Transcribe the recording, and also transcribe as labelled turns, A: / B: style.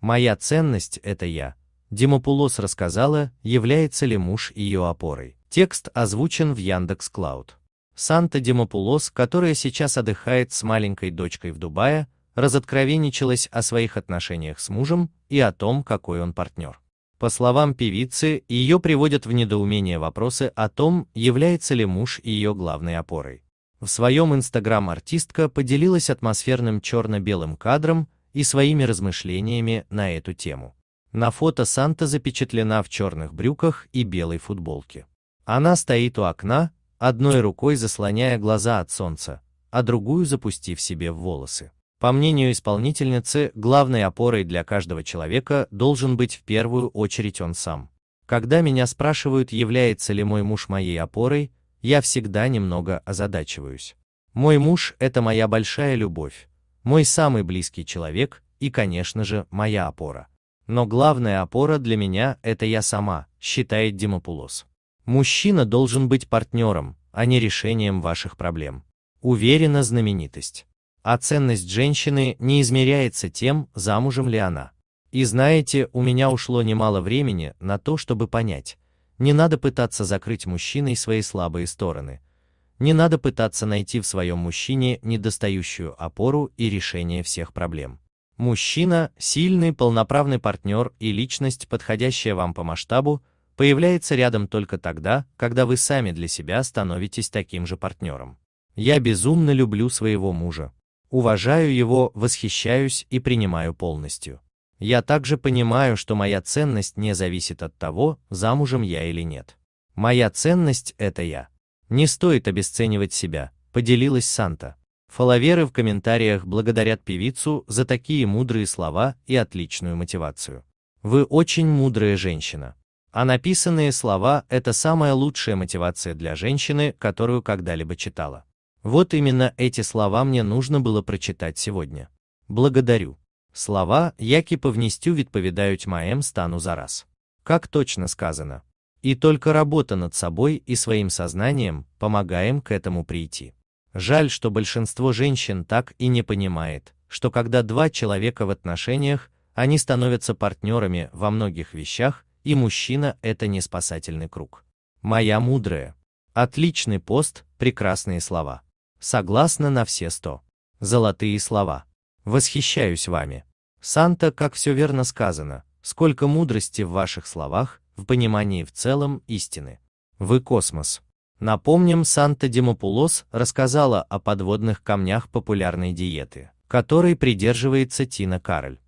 A: Моя ценность – это я. Димопулос рассказала, является ли муж ее опорой. Текст озвучен в Яндекс Клауд. Санта Димопулос, которая сейчас отдыхает с маленькой дочкой в Дубае, разоткровенничалась о своих отношениях с мужем и о том, какой он партнер. По словам певицы, ее приводят в недоумение вопросы о том, является ли муж ее главной опорой. В своем инстаграм артистка поделилась атмосферным черно-белым кадром, и своими размышлениями на эту тему. На фото Санта запечатлена в черных брюках и белой футболке. Она стоит у окна, одной рукой заслоняя глаза от солнца, а другую запустив себе в волосы. По мнению исполнительницы, главной опорой для каждого человека должен быть в первую очередь он сам. Когда меня спрашивают, является ли мой муж моей опорой, я всегда немного озадачиваюсь. Мой муж – это моя большая любовь, мой самый близкий человек и, конечно же, моя опора. Но главная опора для меня – это я сама, считает Димопулос. Мужчина должен быть партнером, а не решением ваших проблем. Уверена знаменитость. А ценность женщины не измеряется тем, замужем ли она. И знаете, у меня ушло немало времени на то, чтобы понять. Не надо пытаться закрыть мужчиной свои слабые стороны – не надо пытаться найти в своем мужчине недостающую опору и решение всех проблем. Мужчина – сильный, полноправный партнер и личность, подходящая вам по масштабу, появляется рядом только тогда, когда вы сами для себя становитесь таким же партнером. Я безумно люблю своего мужа. Уважаю его, восхищаюсь и принимаю полностью. Я также понимаю, что моя ценность не зависит от того, замужем я или нет. Моя ценность – это я. Не стоит обесценивать себя, поделилась Санта. Фоловеры в комментариях благодарят певицу за такие мудрые слова и отличную мотивацию. Вы очень мудрая женщина. А написанные слова – это самая лучшая мотивация для женщины, которую когда-либо читала. Вот именно эти слова мне нужно было прочитать сегодня. Благодарю. Слова, які повністю відповідають моем стану за раз. Как точно сказано, и только работа над собой и своим сознанием помогаем к этому прийти. Жаль, что большинство женщин так и не понимает, что когда два человека в отношениях, они становятся партнерами во многих вещах, и мужчина – это не спасательный круг. Моя мудрая. Отличный пост, прекрасные слова. Согласна на все сто. Золотые слова. Восхищаюсь вами. Санта, как все верно сказано, сколько мудрости в ваших словах, в понимании в целом истины. Вы космос. Напомним, Санта Демопулос рассказала о подводных камнях популярной диеты, которой придерживается Тина Кароль.